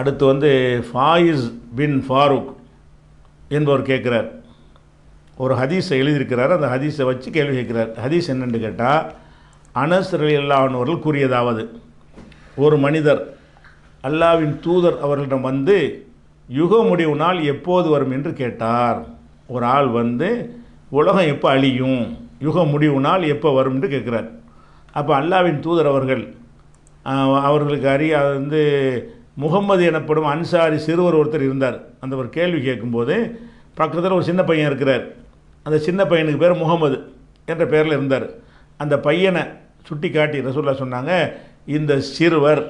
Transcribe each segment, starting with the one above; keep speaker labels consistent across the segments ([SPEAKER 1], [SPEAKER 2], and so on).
[SPEAKER 1] அடுத்து வந்து ஃபாயிஸ் பின் ஃபாரூக் என்பவர் கேட்குறார் ஒரு ஹதீஸை எழுதியிருக்கிறார் அந்த ஹதீஸை வச்சு கேள்வி கேட்குறார் ஹதீஸ் என்னென்று கேட்டால் அனஸ் ரலியல்லானவர்கள் கூறியதாவது ஒரு மனிதர் அல்லாவின் தூதர் அவர்களிடம் வந்து யுக முடிவு நாள் எப்போது வரும் என்று கேட்டார் ஒரு ஆள் வந்து உலகம் எப்போ அழியும் யுக முடிவு நாள் எப்போ வரும் என்று கேட்குறார் அப்போ அல்லாவின் தூதர் அவர்கள் அவர்களுக்கு அறிய வந்து முகம்மது எனப்படும் அன்சாரி சிறுவர் ஒருத்தர் இருந்தார் அந்த ஒரு கேள்வி கேட்கும்போது பக்கத்தில் ஒரு சின்ன பையன் இருக்கிறார் அந்த சின்ன பையனுக்கு பேர் முகமது என்ற பெயரில் இருந்தார் அந்த பையனை சுட்டி காட்டி ரசூல்லா சொன்னாங்க இந்த சிறுவர்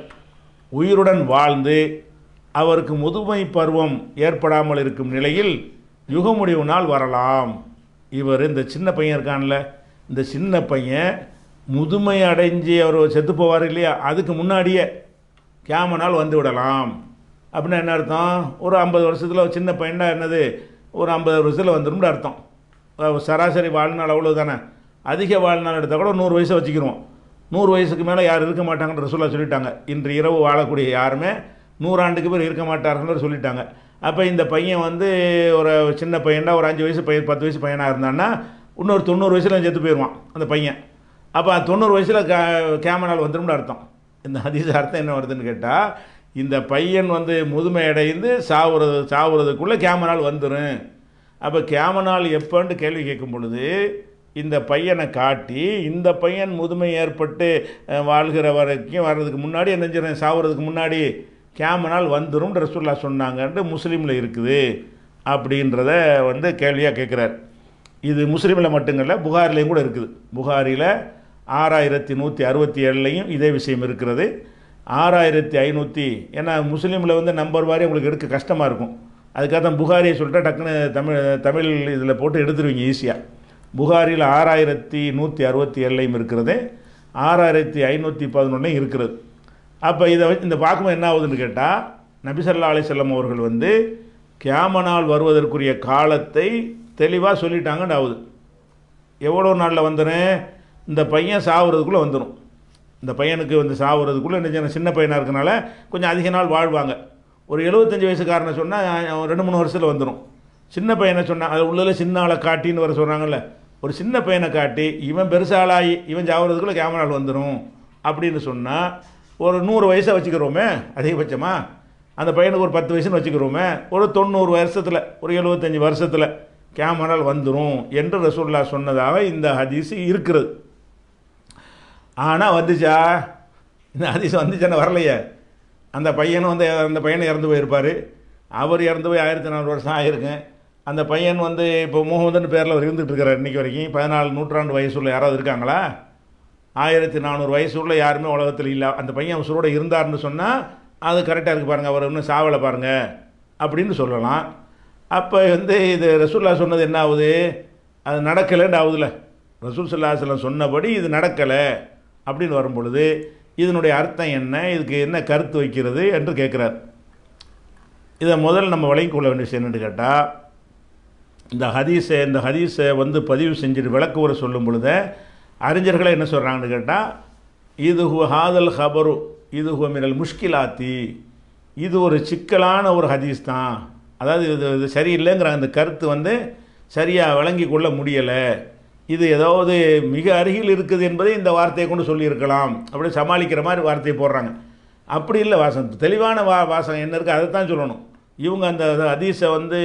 [SPEAKER 1] உயிருடன் வாழ்ந்து அவருக்கு முதுமை பருவம் ஏற்படாமல் இருக்கும் நிலையில் யுக முடிவு நாள் வரலாம் இவர் இந்த சின்ன பையன் இருக்கான்ல இந்த சின்ன பையன் முதுமை அடைஞ்சு அவர் செத்து போவார் இல்லையா அதுக்கு முன்னாடியே கேமனால் வந்து விடலாம் அப்படின்னா என்ன அர்த்தம் ஒரு ஐம்பது வருஷத்தில் ஒரு சின்ன பையனாக என்னது ஒரு ஐம்பது வருஷத்தில் வந்துடும்னு அர்த்தம் சராசரி வாழ்நாள் அவ்வளோ தானே அதிக வாழ்நாள் எடுத்தால் கூட நூறு வயசை வச்சுக்கிடுவோம் நூறு வயசுக்கு மேலே யாரும் இருக்க மாட்டாங்கன்ற சொல்ல சொல்லிட்டாங்க இன்று இரவு வாழக்கூடிய யாருமே நூறாண்டுக்கு பேர் இருக்க மாட்டார்கள் சொல்லிட்டாங்க அப்போ இந்த பையன் வந்து ஒரு சின்ன பையன்டா ஒரு அஞ்சு வயசு பையன் பத்து வயசு பையனாக இருந்தான்னா இன்னொரு தொண்ணூறு வயசில் செத்து போயிடுவான் அந்த பையன் அப்போ தொண்ணூறு வயசில் கே கேமனால் வந்துடும் அர்த்தம் இந்த ஹதீஸ் அர்த்தம் என்ன வருதுன்னு கேட்டால் இந்த பையன் வந்து முதுமை அடைந்து சாவுறது சாவுறதுக்குள்ளே கேமனால் வந்துடும் அப்போ கேமனால் எப்போன்ட்டு கேள்வி கேட்கும் பொழுது இந்த பையனை காட்டி இந்த பையன் முதுமை ஏற்பட்டு வாழ்கிற வரைக்கும் வர்றதுக்கு முன்னாடி என்ன செஞ்சேன் சாவுறதுக்கு முன்னாடி கேமனால் வந்துடும் ரசூல்லா சொன்னாங்கன்ட்டு முஸ்லீமில் இருக்குது அப்படின்றத வந்து கேள்வியாக கேட்குறார் இது முஸ்லீமில் மட்டுங்கல்ல புகாரிலையும் கூட இருக்குது புகாரியில் ஆறாயிரத்தி நூற்றி அறுபத்தி ஏழுலையும் இதே விஷயம் இருக்கிறது ஆறாயிரத்தி ஐநூற்றி ஏன்னா முஸ்லீமில் வந்து நம்பர் மாதிரி உங்களுக்கு எடுக்க கஷ்டமாக இருக்கும் அதுக்காக தான் புகாரியை சொல்லிட்டா டக்குனு தமிழ் தமிழ் இதில் போட்டு எடுத்துருவீங்க ஈஸியாக புகாரியில் ஆறாயிரத்தி நூற்றி அறுபத்தி ஏழுலையும் இருக்கிறது ஆறாயிரத்தி ஐநூற்றி பதினொன்றையும் இருக்கிறது அப்போ இதை வச்சு இந்த பார்க்கும்போது என்ன ஆகுதுன்னு கேட்டால் நபிசல்லா அலிசல்லம் அவர்கள் வந்து கேமனால் வருவதற்குரிய காலத்தை தெளிவாக சொல்லிட்டாங்கன்னு ஆகுது எவ்வளோ நாளில் வந்தேன் இந்த பையன் சாகுறதுக்குள்ளே வந்துடும் இந்த பையனுக்கு வந்து சாகுறதுக்குள்ளே என்ன சின்ன பையனாக இருக்கனால கொஞ்சம் அதிக நாள் வாழ்வாங்க ஒரு எழுபத்தஞ்சி வயசுக்காரனை சொன்னால் ரெண்டு மூணு வருஷத்தில் வந்துடும் சின்ன பையனை சொன்னால் அது உள்ளே சின்ன ஆளை காட்டின்னு வர சொல்கிறாங்கல்ல ஒரு சின்ன பையனை காட்டி இவன் பெருசாளாகி இவன் சாகுறதுக்குள்ளே கேமரால் வந்துடும் அப்படின்னு சொன்னால் ஒரு நூறு வயசை வச்சுக்கிறோமே அதிகபட்சமாக அந்த பையனுக்கு ஒரு பத்து வயசுன்னு வச்சுக்கிறோமே ஒரு தொண்ணூறு வருஷத்தில் ஒரு எழுபத்தஞ்சி வருஷத்தில் கேமரால் வந்துடும் என்று ரசூல்லா சொன்னதாக இந்த ஹதீஸ் இருக்கிறது ஆனால் வந்துச்சா இந்த அதிசயம் வந்துச்சுன்னா வரலையே அந்த பையனும் வந்து அந்த பையனை இறந்து போயிருப்பார் அவர் இறந்து போய் ஆயிரத்தி நானூறு வருஷம் ஆயிருக்கும் அந்த பையன் வந்து இப்போ முகமதுன்னு பேரில் அவர் இருந்துகிட்ருக்கிறார் இருக்கிறார் இன்றைக்கி வரைக்கும் பதினாலு நூற்றாண்டு வயசுள்ள யாராவது இருக்காங்களா ஆயிரத்தி நானூறு வயசுள்ள யாருமே உலகத்தில் இல்லை அந்த பையன் அவசரோடு இருந்தார்னு சொன்னால் அது கரெக்டாக இருக்குது பாருங்கள் அவர் இன்னும் சாவலை பாருங்கள் அப்படின்னு சொல்லலாம் அப்போ வந்து இது ரசூல்லா சொன்னது என்ன ஆகுது அது நடக்கலைன்னு ஆகுதுல்ல ரசூல் சுல்லாசலம் சொன்னபடி இது நடக்கலை அப்படின்னு வரும் பொழுது இதனுடைய அர்த்தம் என்ன இதுக்கு என்ன கருத்து வைக்கிறது என்று கேட்குறார் இதை முதல் நம்ம விளங்கி கொள்ள வேண்டிய விஷயம் கேட்டால் இந்த ஹதீஸை இந்த ஹதீஸை வந்து பதிவு செஞ்சுட்டு விளக்கு உரை சொல்லும் பொழுது அறிஞர்களை என்ன சொல்கிறாங்கன்னு கேட்டால் இது ஹாதல் ஹபரு இது மினல் முஷ்கிலாத்தி இது ஒரு சிக்கலான ஒரு ஹதீஸ் தான் அதாவது இது இது சரியில்லைங்கிற அந்த கருத்து வந்து சரியாக வழங்கி கொள்ள முடியலை இது ஏதாவது மிக அருகில் இருக்குது என்பதை இந்த வார்த்தையை கொண்டு சொல்லியிருக்கலாம் அப்படி சமாளிக்கிற மாதிரி வார்த்தையை போடுறாங்க அப்படி இல்லை வாசம் தெளிவான வா வாசம் என்ன இருக்குது அதை தான் சொல்லணும் இவங்க அந்த அதீஸை வந்து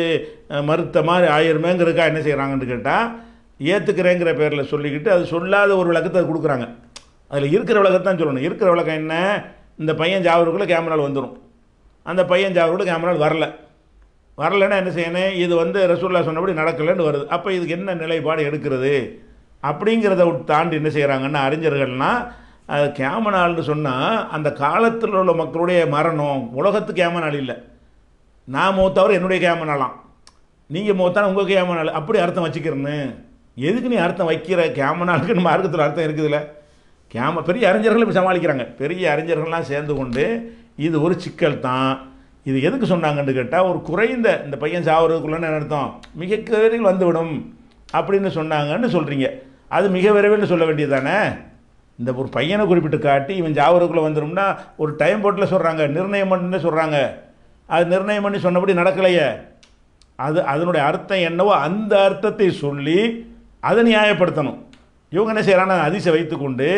[SPEAKER 1] மறுத்த மாதிரி ஆயிரமேங்கிறதுக்காக என்ன செய்கிறாங்கன்னு கேட்டால் ஏற்றுக்கிறேங்கிற பேரில் சொல்லிக்கிட்டு அது சொல்லாத ஒரு விளக்கத்தை அது கொடுக்குறாங்க அதில் இருக்கிற விளக்கத்தான் சொல்லணும் இருக்கிற விளக்கம் என்ன இந்த பையன் ஜாவருக்குள்ளே கேமராவில் வந்துடும் அந்த பையன் ஜாவருக்குள்ளே கேமராவில் வரல வரலைன்னா என்ன செய்யணும் இது வந்து ரசூல்லா சொன்னபடி நடக்கலைன்னு வருது அப்போ இதுக்கு என்ன நிலைப்பாடு எடுக்கிறது அப்படிங்கிறத தாண்டி என்ன செய்கிறாங்கன்னா அறிஞர்கள்னால் அது கேம நாள்னு சொன்னால் அந்த காலத்தில் உள்ள மக்களுடைய மரணம் உலகத்து கேம நாள் இல்லை நான் மூத்தவர் என்னுடைய கேம நாளாம் நீங்கள் மூத்தான உங்கள் கேம நாள் அப்படி அர்த்தம் வச்சுக்கிறேன்னு எதுக்கு நீ அர்த்தம் வைக்கிற கேம நம்ம அர்த்தத்தில் அர்த்தம் இருக்குதுல்ல கேம பெரிய அறிஞர்கள் இப்போ சமாளிக்கிறாங்க பெரிய அறிஞர்கள்லாம் சேர்ந்து கொண்டு இது ஒரு சிக்கல் தான் இது எதுக்கு சொன்னாங்கன்னு கேட்டால் ஒரு குறைந்த இந்த பையன் என்ன அர்த்தம் மிக விரைவில் வந்துவிடும் அப்படின்னு சொன்னாங்கன்னு சொல்கிறீங்க அது மிக விரைவில் சொல்ல வேண்டியது தானே இந்த ஒரு பையனை குறிப்பிட்டு காட்டி இவன் ஜாவருக்குள்ளே வந்துடும்னா ஒரு டைம் போட்டில் சொல்கிறாங்க நிர்ணயம் பண்ணு சொல்கிறாங்க அது நிர்ணயம் பண்ணி சொன்னபடி நடக்கலையே அது அதனுடைய அர்த்தம் என்னவோ அந்த அர்த்தத்தை சொல்லி அதை நியாயப்படுத்தணும் இவங்க என்ன செய்கிறாங்க அதிசை வைத்துக்கொண்டு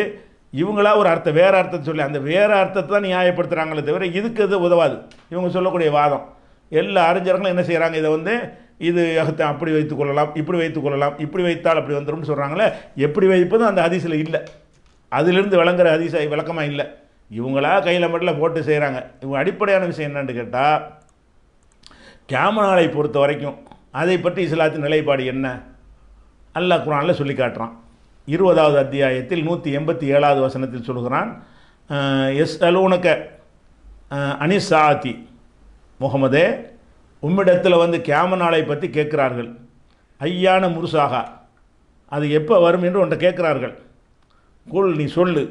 [SPEAKER 1] இவங்களா ஒரு அர்த்தம் வேறு அர்த்தத்தை சொல்லி அந்த வேறு அர்த்தத்தை தான் நியாயப்படுத்துகிறாங்களே தவிர இதுக்கு இது உதவாது இவங்க சொல்லக்கூடிய வாதம் எல்லா அறிஞர்களும் என்ன செய்கிறாங்க இதை வந்து இது அகத்தை அப்படி வைத்துக்கொள்ளலாம் இப்படி வைத்துக்கொள்ளலாம் இப்படி வைத்தால் அப்படி வந்துடும் சொல்கிறாங்களே எப்படி வைப்பதும் அந்த அதிசயில் இல்லை அதிலிருந்து விளங்குற அதிச விளக்கமாக இல்லை இவங்களா கையில் மட்டும் போட்டு செய்கிறாங்க இவங்க அடிப்படையான விஷயம் என்னென்னு கேட்டால் கேமனாலை பொறுத்த வரைக்கும் அதை பற்றி இஸ்லாத்தின் நிலைப்பாடு என்ன அல்லா குரானில் சொல்லி காட்டுறான் இருபதாவது அத்தியாயத்தில் நூற்றி எண்பத்தி ஏழாவது வசனத்தில் சொல்கிறான் எஸ் அலூனக்க அனிசாதி முகமதே உம்மிடத்தில் வந்து கேம நாளை பற்றி கேட்குறார்கள் ஐயான முருசாகா அது எப்போ வரும் என்று ஒன்றை கேட்குறார்கள் குள் நீ சொல்லு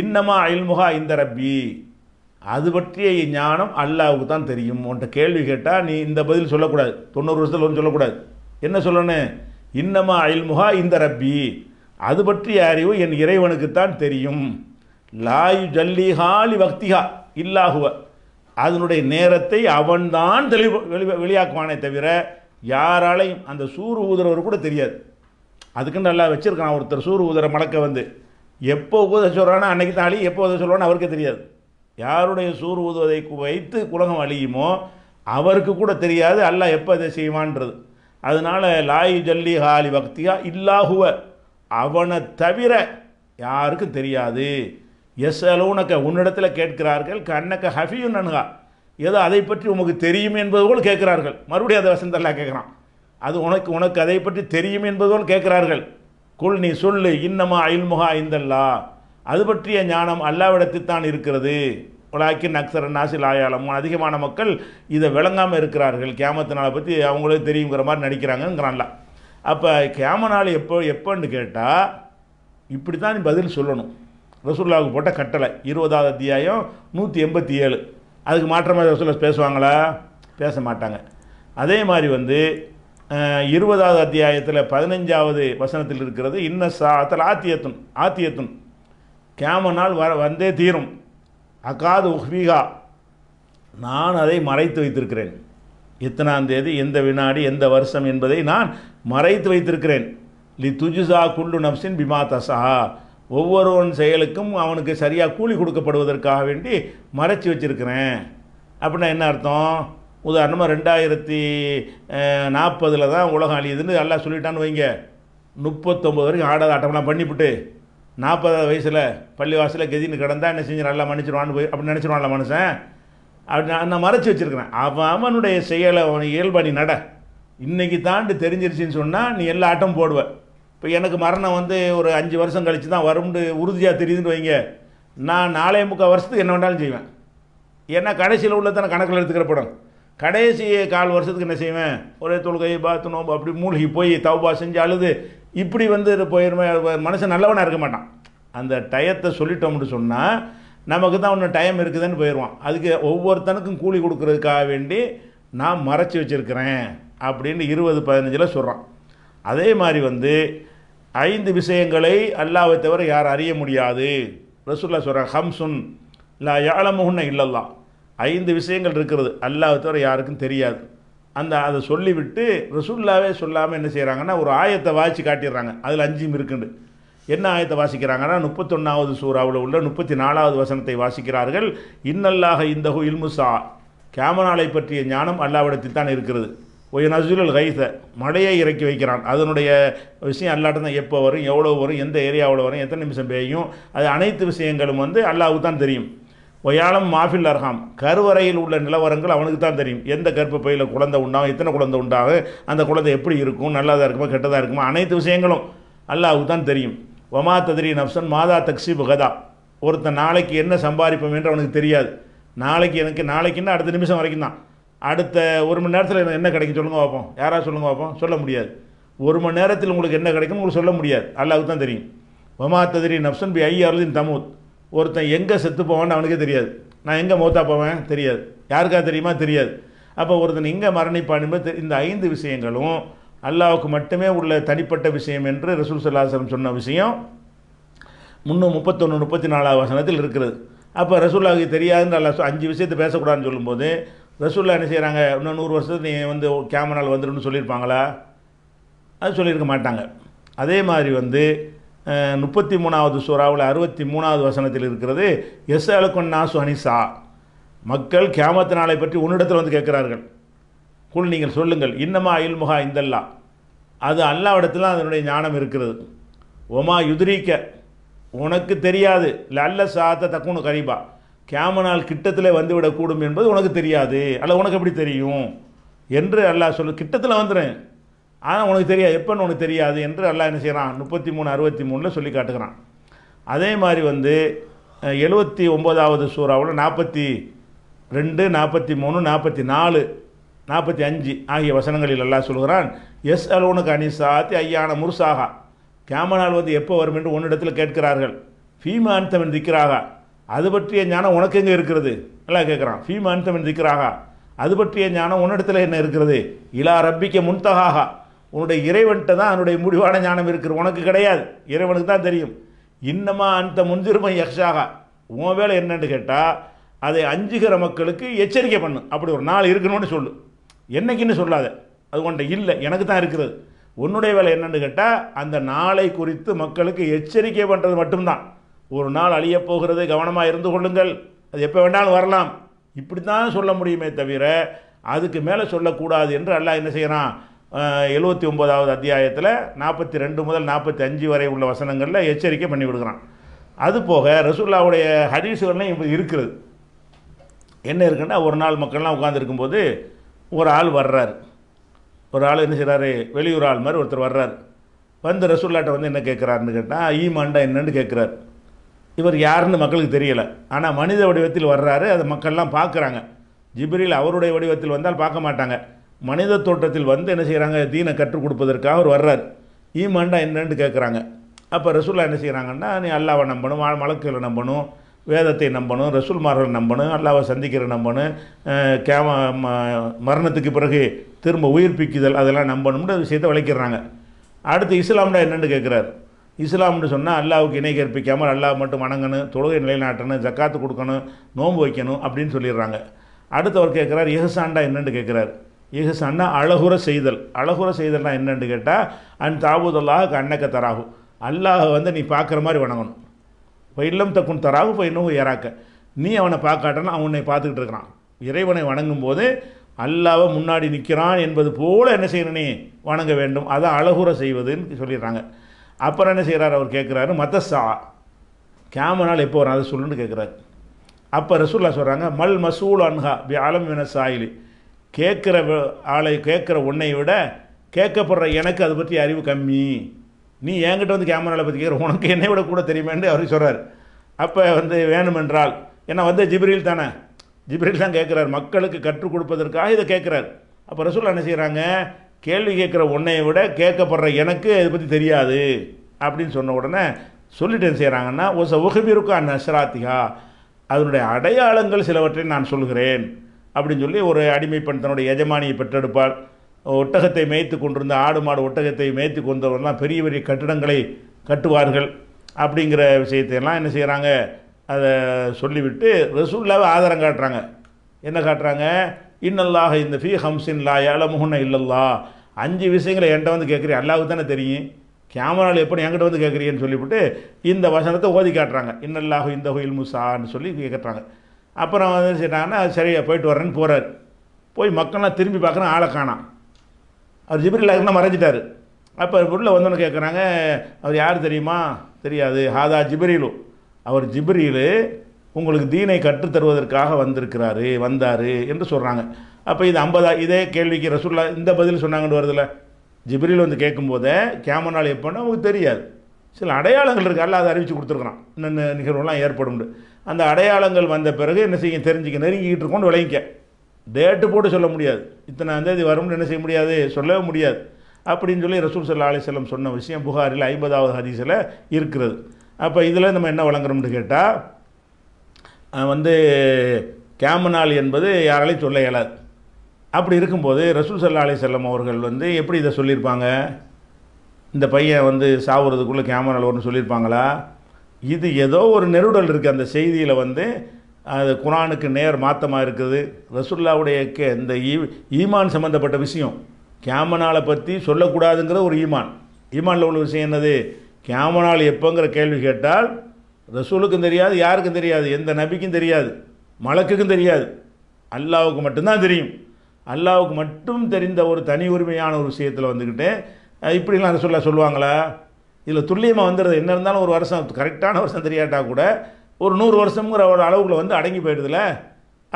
[SPEAKER 1] இன்னமா அயல்முகா இந்த ரப்பி அது பற்றிய ஞானம் அல்லாவுக்கு தான் தெரியும் உன்ட்ட கேள்வி கேட்டால் நீ இந்த பதில் சொல்லக்கூடாது தொண்ணூறு வருஷத்தில் ஒன்று சொல்லக்கூடாது என்ன சொல்லணும் இன்னமா அயல்முகா இந்த ரப்பி அது பற்றிய அறிவு என் இறைவனுக்குத்தான் தெரியும் லாயு ஜல்லி ஹாலி பக்திகா இல்லாகுவ அதனுடைய நேரத்தை அவன்தான் தெளிவு வெளி வெளியாக்குவானே தவிர யாராலையும் அந்த சூறு ஊதுறவர் கூட தெரியாது அதுக்குன்னு நல்லா வச்சுருக்கான் ஒருத்தர் சூறு ஊதுற மடக்க வந்து எப்போ ஊத சொல்கிறானோ அன்றைக்கு தாளி எப்போ ஊத சொல்கிறானோ அவருக்கு தெரியாது யாருடைய சூறு ஊதுவதை வைத்து உலகம் அழியுமோ அவருக்கு கூட தெரியாது அல்லாஹ் எப்போ அதை செய்வான்றது அதனால் லாயு ஜல்லி ஹாலி பக்தியா இல்லாகுவ அவனை தவிர யாருக்கும் தெரியாது எஸ் அலோனக்க உன்னிடத்தில் கேட்கிறார்கள் கண்ணக்க ஹஃபியும் நன்கா ஏதோ அதை பற்றி உமக்கு தெரியும் என்பது போல் கேட்கிறார்கள் மறுபடியும் அதை வசந்தல்லா கேட்குறான் அது உனக்கு உனக்கு அதை பற்றி தெரியும் என்பது போல் கேட்கிறார்கள் குல் நீ சொல்லு இன்னமா அயில்முகா இந்தல்லா அது பற்றிய ஞானம் அல்லாவிடத்தில் தான் இருக்கிறது உலாக்கி நக்சர நாசில் ஆயாளம் அதிகமான மக்கள் இதை விளங்காமல் இருக்கிறார்கள் கேமத்தினால பற்றி அவங்களே தெரியுங்கிற மாதிரி நடிக்கிறாங்கிறான்லாம் அப்போ கேமனால் எப்போ எப்போன்னு கேட்டால் இப்படி தான் நீ பதில் சொல்லணும் ரசூல்லாவுக்கு போட்ட கட்டளை இருபதாவது அத்தியாயம் நூற்றி எண்பத்தி ஏழு அதுக்கு மாற்றமாக ரசூல்லா பேசுவாங்களா பேச மாட்டாங்க அதே மாதிரி வந்து இருபதாவது அத்தியாயத்தில் பதினஞ்சாவது வசனத்தில் இருக்கிறது இன்ன சாத்தில் ஆத்தியத்தும் ஆத்தியத்தும் கேம நாள் வர வந்தே தீரும் அகாது உஹ்வீகா நான் அதை மறைத்து வைத்திருக்கிறேன் எத்தனாம் தேதி எந்த வினாடி எந்த வருஷம் என்பதை நான் மறைத்து வைத்திருக்கிறேன் லி துஜுசா குல்லு நப்சின் பிமா தசா ஒவ்வொருவன் செயலுக்கும் அவனுக்கு சரியாக கூலி கொடுக்கப்படுவதற்காக வேண்டி மறைச்சி வச்சுருக்கிறேன் அப்படின்னா என்ன அர்த்தம் உதாரணமாக ரெண்டாயிரத்தி நாற்பதில் தான் உலகம் அழியுதுன்னு எல்லாம் சொல்லிட்டான்னு வைங்க முப்பத்தொம்பது வரைக்கும் ஆடாத ஆட்டம்லாம் பண்ணிவிட்டு நாற்பதாவது வயசில் பள்ளிவாசலில் கெதின்னு கிடந்தா என்ன செஞ்சு நல்லா மன்னிச்சிருவான்னு போய் அப்படின்னு நினச்சிருவான்ல மனுஷன் அப்படி நான் நான் மறைச்சி வச்சுருக்கிறேன் அவன் அவனுடைய செயலை அவன் இயல்படி நட இன்றைக்கி தாண்டு தெரிஞ்சிருச்சின்னு சொன்னால் நீ எல்லா ஆட்டம் போடுவேன் இப்போ எனக்கு மரணம் வந்து ஒரு அஞ்சு வருஷம் கழித்து தான் வரும்னு உறுதியாக தெரியுதுன்னு வைங்க நான் நாலே முக்கால் வருஷத்துக்கு என்ன வேண்டாலும் செய்வேன் ஏன்னா கடைசியில் உள்ள தானே கணக்கில் எடுத்துக்கிற படம் கடைசி கால் வருஷத்துக்கு என்ன செய்வேன் ஒரே தொழுகை பாத்து நோம்பு அப்படி மூழ்கி போய் தௌபா செஞ்சு அழுது இப்படி வந்து போயிருமே மனசு நல்லவனாக இருக்க மாட்டான் அந்த டயத்தை சொல்லிட்டோம்னு சொன்னால் நமக்கு தான் ஒன்று டைம் இருக்குதுன்னு போயிடுவான் அதுக்கு ஒவ்வொருத்தனுக்கும் கூலி கொடுக்குறதுக்காக வேண்டி நான் மறைச்சி வச்சுருக்கிறேன் அப்படின்னு இருபது பதினஞ்சில் சொல்கிறான் அதே மாதிரி வந்து ஐந்து விஷயங்களை அல்லாவை தவிர யார் அறிய முடியாது ரசூல்லா சொல்கிறான் ஹம்சுன் இல்லை யாழமுகன்னு இல்லல்லாம் ஐந்து விஷயங்கள் இருக்கிறது அல்லாவை தவிர யாருக்கும் தெரியாது அந்த அதை சொல்லிவிட்டு ரசுல்லாவே சொல்லாமல் என்ன செய்கிறாங்கன்னா ஒரு ஆயத்தை வாய்ச்சி காட்டிடுறாங்க அதில் அஞ்சும் இருக்குண்டு என்ன ஆயத்தை வாசிக்கிறாங்கன்னா முப்பத்தொன்னாவது சூறாவில் உள்ள முப்பத்தி நாலாவது வசனத்தை வாசிக்கிறார்கள் இன்னல்லாக இந்த இல்முசா கேமராலை பற்றிய ஞானம் அல்லாவிடத்தில் தான் இருக்கிறது ஒய் நசுலல் கைத மழையை இறக்கி வைக்கிறான் அதனுடைய விஷயம் அல்லாட்ட தான் எப்போ வரும் எவ்வளோ வரும் எந்த ஏரியாவில் வரும் எத்தனை நிமிஷம் பெய்யும் அது அனைத்து விஷயங்களும் வந்து அல்லாவுக்கு தான் தெரியும் ஒயாலம் மாஃபில் அர்ஹாம் கருவறையில் உள்ள நிலவரங்கள் அவனுக்கு தான் தெரியும் எந்த கருப்பு பையில் குழந்தை உண்டாகும் எத்தனை குழந்தை உண்டாகும் அந்த குழந்தை எப்படி இருக்கும் நல்லதாக இருக்குமா கெட்டதாக இருக்குமா அனைத்து விஷயங்களும் அல்லாவுக்கு தான் தெரியும் ஒமா ததிரி நப்சன் மாதா தக்ஸி புகதா ஒருத்தன் நாளைக்கு என்ன சம்பாதிப்போம் என்று அவனுக்கு தெரியாது நாளைக்கு எனக்கு நாளைக்குன்னா அடுத்த நிமிஷம் வரைக்கும் தான் அடுத்த ஒரு மணி நேரத்தில் என்ன கிடைக்கும் சொல்லுங்கள் பார்ப்போம் யாராவது சொல்லுங்கள் பார்ப்போம் சொல்ல முடியாது ஒரு மணி நேரத்தில் உங்களுக்கு என்ன கிடைக்கும்னு உங்களுக்கு சொல்ல முடியாது அல்லாவுக்கு தான் தெரியும் ஒமா ததிரி நப்சன் பி ஐயாருதின் தமுத் ஒருத்தன் எங்கே செத்து போவான்னு அவனுக்கே தெரியாது நான் எங்கே மூத்தா போவேன் தெரியாது யாருக்கா தெரியுமா தெரியாது அப்போ ஒருத்தன் எங்கே மரணிப்பானுமே இந்த ஐந்து விஷயங்களும் அல்லாவுக்கு மட்டுமே உள்ள தனிப்பட்ட விஷயம் என்று ரசூல் சல்லாஹலம் சொன்ன விஷயம் முன்னூறு முப்பத்தொன்று முப்பத்தி நாலாவது வசனத்தில் இருக்கிறது அப்போ ரசூல்லாவுக்கு தெரியாதுன்னு அல்லா அஞ்சு விஷயத்தை பேசக்கூடாதுன்னு சொல்லும்போது ரசூல்லா என்ன செய்கிறாங்க இன்னும் நூறு வருஷத்துக்கு நீ வந்து கேமராவில் வந்துடும்னு சொல்லியிருப்பாங்களா அது சொல்லியிருக்க மாட்டாங்க அதே மாதிரி வந்து முப்பத்தி மூணாவது சூறாவில் அறுபத்தி மூணாவது வசனத்தில் இருக்கிறது எஸ் அலுக்கொன்னா சுனிசா மக்கள் கேமத்து நாளை பற்றி ஒன்னிடத்தில் வந்து கேட்குறார்கள் குள் நீங்கள் சொல்லுங்கள் இன்னமா அயில்முகா இந்தல்லாம் அது அல்லாவிடத்தில் அதனுடைய ஞானம் இருக்கிறது ஒமா யுதிரிக்க உனக்கு தெரியாது லல்ல சாத்த தக்குன்னு கரிபா கேமனால் கிட்டத்தில் வந்துவிடக்கூடும் என்பது உனக்கு தெரியாது அல்ல உனக்கு எப்படி தெரியும் என்று அல்லாஹ் சொல்லு கிட்டத்தில் வந்துடுறேன் ஆனால் உனக்கு தெரியாது எப்போன்னு உனக்கு தெரியாது என்று அல்லாஹ் என்ன செய்கிறான் முப்பத்தி மூணு அறுபத்தி மூணில் சொல்லி காட்டுகிறான் அதே மாதிரி வந்து எழுபத்தி ஒம்போதாவது சூறாவில் நாற்பத்தி ரெண்டு நாற்பத்தி மூணு நாற்பத்தி நாலு நாற்பத்தி அஞ்சு ஆகிய வசனங்களில் எல்லாம் சொல்கிறான் எஸ் அலோனுக்கு அனிசாத்தி ஐயான முருசாகா கேமனால் வந்து எப்போ வரும் என்று ஒன்னிடத்தில் கேட்கிறார்கள் ஃபீமா அந்தவன் திக்கிறாகா அது பற்றிய ஞானம் உனக்கு எங்கே இருக்கிறது நல்லா கேட்குறான் ஃபீமா அந்தவன் திக்கிறாகா அது பற்றிய ஞானம் உன்னிடத்தில் என்ன இருக்கிறது இலா ரப்பிக்க முன்தகாகா உன்னுடைய இறைவன்கிட்ட தான் அவனுடைய முடிவான ஞானம் இருக்கிறது உனக்கு கிடையாது இறைவனுக்கு தான் தெரியும் இன்னமா அந்த முன்திருமை யக்ஷாகா உன் வேலை என்னன்னு கேட்டால் அதை அஞ்சுகிற மக்களுக்கு எச்சரிக்கை பண்ணு அப்படி ஒரு நாள் இருக்கணும்னு சொல்லு என்னைக்குன்னு சொல்லாத அது கொண்ட இல்லை எனக்கு தான் இருக்கிறது உன்னுடைய வேலை என்னென்னு கேட்டால் அந்த நாளை குறித்து மக்களுக்கு எச்சரிக்கை பண்ணுறது மட்டும்தான் ஒரு நாள் அழியப்போகிறது போகிறது கவனமாக இருந்து கொள்ளுங்கள் அது எப்போ வேண்டாலும் வரலாம் இப்படி தான் சொல்ல முடியுமே தவிர அதுக்கு மேலே சொல்லக்கூடாது என்று அல்லாஹ் என்ன செய்கிறான் எழுபத்தி ஒம்போதாவது அத்தியாயத்தில் நாற்பத்தி ரெண்டு முதல் நாற்பத்தி அஞ்சு வரை உள்ள வசனங்களில் எச்சரிக்கை பண்ணி அது போக ரசூல்லாவுடைய ஹரிசுகள்லாம் இப்போ இருக்கிறது என்ன இருக்குன்னா ஒரு நாள் மக்கள்லாம் உட்காந்துருக்கும்போது ஒரு ஆள் வர்றார் ஒரு ஆள் என்ன செய்கிறாரு வெளியூர் ஆள் மாதிரி ஒருத்தர் வர்றார் வந்து ரசூல்லாட்டை வந்து என்ன கேட்குறாருன்னு கேட்டால் ஈமாண்டா என்னன்னு கேட்குறாரு இவர் யாருன்னு மக்களுக்கு தெரியலை ஆனால் மனித வடிவத்தில் வர்றாரு அதை மக்கள்லாம் பார்க்குறாங்க ஜிப்ரில் அவருடைய வடிவத்தில் வந்தால் பார்க்க மாட்டாங்க மனித தோற்றத்தில் வந்து என்ன செய்கிறாங்க தீனை கற்றுக் கொடுப்பதற்காக அவர் வர்றார் ஈமாண்டா என்னன்னு கேட்குறாங்க அப்போ ரசூல்லா என்ன செய்கிறாங்கன்னா நீ அல்லாவை நம்பணும் மலக்கையில் நம்பணும் வேதத்தை நம்பணும் ரசூல்மார்கள் நம்பணும் அல்லாவை சந்திக்கிற நம்பணும் கேம மரணத்துக்கு பிறகு திரும்ப உயிர்ப்பிக்குதல் அதெல்லாம் நம்பணும்னு விஷயத்தை விளக்கிறாங்க அடுத்து இஸ்லாம்னா என்னென்னு கேட்குறாரு இஸ்லாம்னு சொன்னால் அல்லாவுக்கு இணை கற்பிக்காமல் அல்லாஹ் மட்டும் வணங்கணும் தொழுகை நிலைநாட்டணும் ஜக்காத்து கொடுக்கணும் நோன்பு வைக்கணும் அப்படின்னு சொல்லிடுறாங்க அடுத்து அவர் கேட்குறார் எஹசாண்டா என்னென்னு கேட்குறார் எஹசாண்டா அழகுற செய்தல் அழகுற செய்தல்னா என்னென்னு கேட்டால் அன் தாவூதல்லாஹ் அன்னக்க தராகும் அல்லாஹ் வந்து நீ பார்க்குற மாதிரி வணங்கணும் இப்போ இல்லம் தக்குன் தராகு இப்போ இன்னும் ஏறாக்க நீ அவனை பார்க்காட்டனா அவனை பார்த்துக்கிட்டு இருக்கிறான் இறைவனை வணங்கும் போது அல்லாவை முன்னாடி நிற்கிறான் என்பது போல் என்ன செய்யணும் வணங்க வேண்டும் அதை அழகுற செய்வதுன்னு சொல்லிடுறாங்க அப்புறம் என்ன செய்கிறார் அவர் கேட்குறாரு மத சா கேமனால் எப்போ வரும் அதை சொல்லுன்னு கேட்குறாரு அப்போ ரசூல்லா சொல்கிறாங்க மல் மசூல் அன்ஹா பி ஆலம் வின சாயிலி கேட்குற ஆளை கேட்குற உன்னை விட கேட்கப்படுற எனக்கு அதை பற்றி அறிவு கம்மி நீ என்கிட்ட வந்து கேமராவில் பற்றி கேட்குற உனக்கு என்னை விட கூட தெரியுமேன்னு அவர் சொல்கிறார் அப்போ வந்து வேணுமென்றால் ஏன்னா வந்து ஜிப்ரில் தானே ஜிப்ரில் தான் கேட்குறார் மக்களுக்கு கற்றுக் கொடுப்பதற்காக இதை கேட்குறார் அப்போ ரசூல் என்ன செய்கிறாங்க கேள்வி கேட்குற உன்னையை விட கேட்கப்படுற எனக்கு இதை பற்றி தெரியாது அப்படின்னு சொன்ன உடனே சொல்லிட்டு என்ன செய்கிறாங்கன்னா ஒச உகபிருக்கா நஸ்ராத்திகா அதனுடைய அடையாளங்கள் சிலவற்றை நான் சொல்கிறேன் அப்படின்னு சொல்லி ஒரு அடிமைப்பண் தன்னுடைய எஜமானியை பெற்றெடுப்பார் ஒட்டகத்தை மேய்த்து கொண்டிருந்த ஆடு மாடு ஒட்டகத்தை மேய்த்து கொண்டவர்கள்லாம் பெரிய பெரிய கட்டிடங்களை கட்டுவார்கள் அப்படிங்கிற விஷயத்தையெல்லாம் என்ன செய்கிறாங்க அதை சொல்லிவிட்டு ரசூல்லாவே ஆதாரம் காட்டுறாங்க என்ன காட்டுறாங்க இன்னல்லாக இந்த ஃபீ ஹம்சின் லா ஏலமுகுன்ன இல்லல்லா அஞ்சு விஷயங்களை என்கிட்ட வந்து கேட்குறீ அல்லாவுக்கு தானே தெரியும் கேமராவில் எப்படி என்கிட்ட வந்து கேட்குறீன்னு சொல்லிவிட்டு இந்த வசனத்தை ஓதி காட்டுறாங்க இன்னல்லாக இந்த ஹொயில் முசான்னு சொல்லி கேட்குறாங்க அப்புறம் வந்து செய்யறாங்கன்னா சரியா போயிட்டு வரேன்னு போகிறார் போய் மக்கள்லாம் திரும்பி பார்க்குறேன் ஆளை காணான் அவர் ஜிப்ரில் அகிரம் மறைஞ்சிட்டார் அப்போ உள்ளே வந்தோன்னு கேட்குறாங்க அவர் யார் தெரியுமா தெரியாது ஹாதா ஜிப்ரிலு அவர் ஜிப்ரிலு உங்களுக்கு தீனை கற்றுத்தருவதற்காக வந்திருக்கிறாரு வந்தார் என்று சொல்கிறாங்க அப்போ இது ஐம்பதா இதே கேள்விக்கு ரசூல்லா இந்த பதில் சொன்னாங்கன்னு வருதில்ல ஜிப்ரில் வந்து கேட்கும்போதே போதே நாள் எப்போன்னு அவங்களுக்கு தெரியாது சில அடையாளங்கள் இருக்குது அல்ல அதை அறிவித்து கொடுத்துருக்குறான் இன்னும் நிகழ்வுலாம் ஏற்படும் அந்த அடையாளங்கள் வந்த பிறகு என்ன செய்ய தெரிஞ்சுக்க நெருங்கிக்கிட்டு இருக்கோன்னு விளைவிக்க டேட்டு போட்டு சொல்ல முடியாது இத்தனாந்தேதி வரும்னு என்ன செய்ய முடியாது சொல்லவே முடியாது அப்படின்னு சொல்லி ரசூல் சல்லா அலிசல்லம் சொன்ன விஷயம் புகாரில் ஐம்பதாவது ஹதீஸில் இருக்கிறது அப்போ இதில் நம்ம என்ன வழங்குறோம்னு கேட்டால் வந்து கேம நாள் என்பது யாராலையும் சொல்ல இயலாது அப்படி இருக்கும்போது ரசூல் சல்லா அலி செல்லம் அவர்கள் வந்து எப்படி இதை சொல்லியிருப்பாங்க இந்த பையன் வந்து சாவுறதுக்குள்ளே கேமரா வரும்னு சொல்லியிருப்பாங்களா இது ஏதோ ஒரு நெருடல் இருக்குது அந்த செய்தியில் வந்து அது குரானுக்கு நேர் மாற்றமாக இருக்குது ரசுல்லாவுடைய கே இந்த ஈ ஈமான் சம்மந்தப்பட்ட விஷயம் கேமனாலை பற்றி சொல்லக்கூடாதுங்கிற ஒரு ஈமான் ஈமானில் உள்ள விஷயம் என்னது கேமனால் எப்போங்கிற கேள்வி கேட்டால் ரசூலுக்கும் தெரியாது யாருக்கும் தெரியாது எந்த நபிக்கும் தெரியாது மலக்குக்கும் தெரியாது அல்லாவுக்கு மட்டும்தான் தெரியும் அல்லாவுக்கு மட்டும் தெரிந்த ஒரு தனி உரிமையான ஒரு விஷயத்தில் வந்துக்கிட்டு இப்படிலாம் ரசூல்லா சொல்லுவாங்களா இதில் துல்லியமாக வந்துடுது என்ன இருந்தாலும் ஒரு வருஷம் கரெக்டான வருஷம் தெரியாட்டால் கூட ஒரு நூறு வருஷமுங்கிற ஒரு அளவுக்குள்ள வந்து அடங்கி போயிடுதுல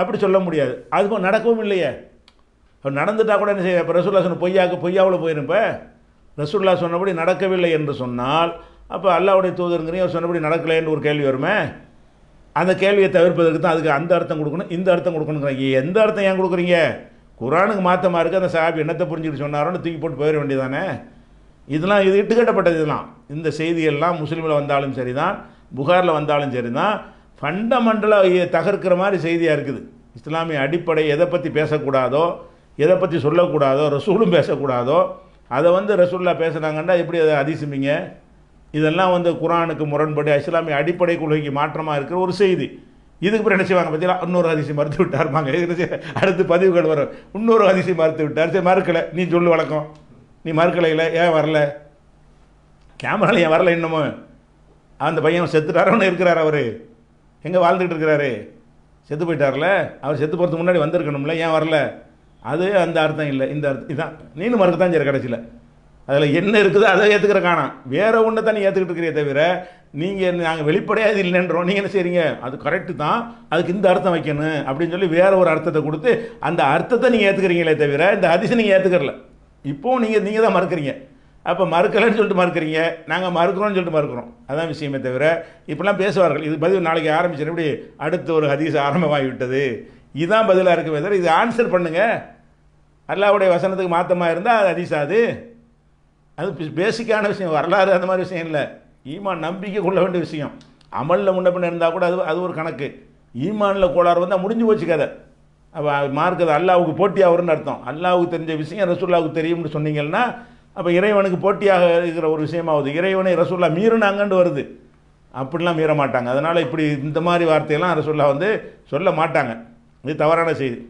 [SPEAKER 1] அப்படி சொல்ல முடியாது அது நடக்கவும் இல்லையே நடந்துட்டால் கூட என்ன செய்ய இப்போ ரசூல்லா சொன்ன பொய்யாக்கு பொய்யாவில் போயிருப்பேன் ரசூல்லா சொன்னபடி நடக்கவில்லை என்று சொன்னால் அப்போ அல்லாவுடைய தூதருங்கிறீங்க சொன்னபடி நடக்கலைன்னு ஒரு கேள்வி வருமே அந்த கேள்வியை தவிர்ப்பதற்கு தான் அதுக்கு அந்த அர்த்தம் கொடுக்கணும் இந்த அர்த்தம் கொடுக்கணுங்கிறாங்க எந்த அர்த்தம் ஏன் கொடுக்குறீங்க குரானுக்கு மாற்றமாக இருக்குது அந்த சாபி என்னத்தை புரிஞ்சுட்டு சொன்னாரோன்னு தூக்கி போட்டு போயிட வேண்டியதானே இதெல்லாம் இது இட்டுக்கட்டப்பட்டது இதெல்லாம் இந்த செய்தியெல்லாம் முஸ்லீமில் வந்தாலும் சரி தான் புகாரில் வந்தாலும் சரி தான் ஃபண்டமெண்டலாக தகர்க்கிற மாதிரி செய்தியாக இருக்குது இஸ்லாமிய அடிப்படை எதை பற்றி பேசக்கூடாதோ எதை பற்றி சொல்லக்கூடாதோ ரசூலும் பேசக்கூடாதோ அதை வந்து ரசூல்லா பேசுகிறாங்கன்னா எப்படி அதை அதிசமிங்க இதெல்லாம் வந்து குரானுக்கு முரண்படி இஸ்லாமிய அடிப்படை கொள்கைக்கு மாற்றமாக இருக்கிற ஒரு செய்தி இதுக்கு பிறகு வாங்க பார்த்தீங்களா இன்னொரு அதிசயம் மறுத்து விட்டாருமாங்க அடுத்து பதிவுகள் வரும் இன்னொரு அதிசயம் மறுத்து விட்டார் சரி மறுக்கலை நீ சொல்லு வழக்கம் நீ மறுக்கலையில் ஏன் வரல கேமராவில் ஏன் வரல இன்னமும் அந்த பையன் செத்துட்டாரோன்னு இருக்கிறார் அவர் எங்கே வாழ்ந்துகிட்டு இருக்கிறாரு செத்து போயிட்டார்ல அவர் செத்து போகிறதுக்கு முன்னாடி வந்திருக்கணும்ல ஏன் வரல அது அந்த அர்த்தம் இல்லை இந்த அர்த்தம் இதுதான் நீனும் மறுக்க தான் சரி கடைசியில் அதில் என்ன இருக்குதோ அதை ஏற்றுக்கிற காணாம் வேறு ஒன்றை தான் நீ ஏற்றுக்கிட்டு இருக்கிறே தவிர நீங்கள் நாங்கள் வெளிப்படையாக இது இல்லைன்றோம் நீங்கள் என்ன செய்றீங்க அது கரெக்டு தான் அதுக்கு இந்த அர்த்தம் வைக்கணும் அப்படின்னு சொல்லி வேறு ஒரு அர்த்தத்தை கொடுத்து அந்த அர்த்தத்தை நீங்கள் ஏற்றுக்கிறீங்களே தவிர இந்த அதிசயம் நீங்கள் ஏற்றுக்கிறல இப்போவும் நீங்கள் நீங்கள் தான் மறுக்கிறீங்க அப்போ மறுக்கலைன்னு சொல்லிட்டு மறுக்கிறீங்க நாங்கள் மறுக்கிறோம்னு சொல்லிட்டு மறுக்கிறோம் அதான் விஷயமே தவிர இப்படிலாம் பேசுவார்கள் இது பதில் நாளைக்கு ஆரம்பிச்சு இப்படி அடுத்து ஒரு ஹதீஸ் ஆரம்பமாகிவிட்டது இதுதான் பதிலாக இருக்குமே தவிர இது ஆன்சர் பண்ணுங்கள் அல்லாவுடைய வசனத்துக்கு மாற்றமாக இருந்தால் அது ஹதீஸாது அது அது பேசிக்கான விஷயம் வரலாறு அந்த மாதிரி விஷயம் இல்லை ஈமான் நம்பிக்கை கொள்ள வேண்டிய விஷயம் அமலில் முன்ன பின்ன இருந்தால் கூட அது அது ஒரு கணக்கு ஈமானில் கோளாறு வந்தால் முடிஞ்சு போச்சு கதை அப்போ மார்க்கு அது போட்டி அவருன்னு அர்த்தம் அல்லாவுக்கு தெரிஞ்ச விஷயம் ரசுல்லாவுக்கு தெரியும்னு சொன்னீங்கன்னா அப்போ இறைவனுக்கு போட்டியாக இருக்கிற ஒரு விஷயமாவது இறைவனை ரசூல்லா மீறினாங்கன்னு வருது அப்படிலாம் மீற மாட்டாங்க அதனால் இப்படி இந்த மாதிரி வார்த்தையெல்லாம் ரசூல்லா வந்து சொல்ல மாட்டாங்க இது தவறான செய்தி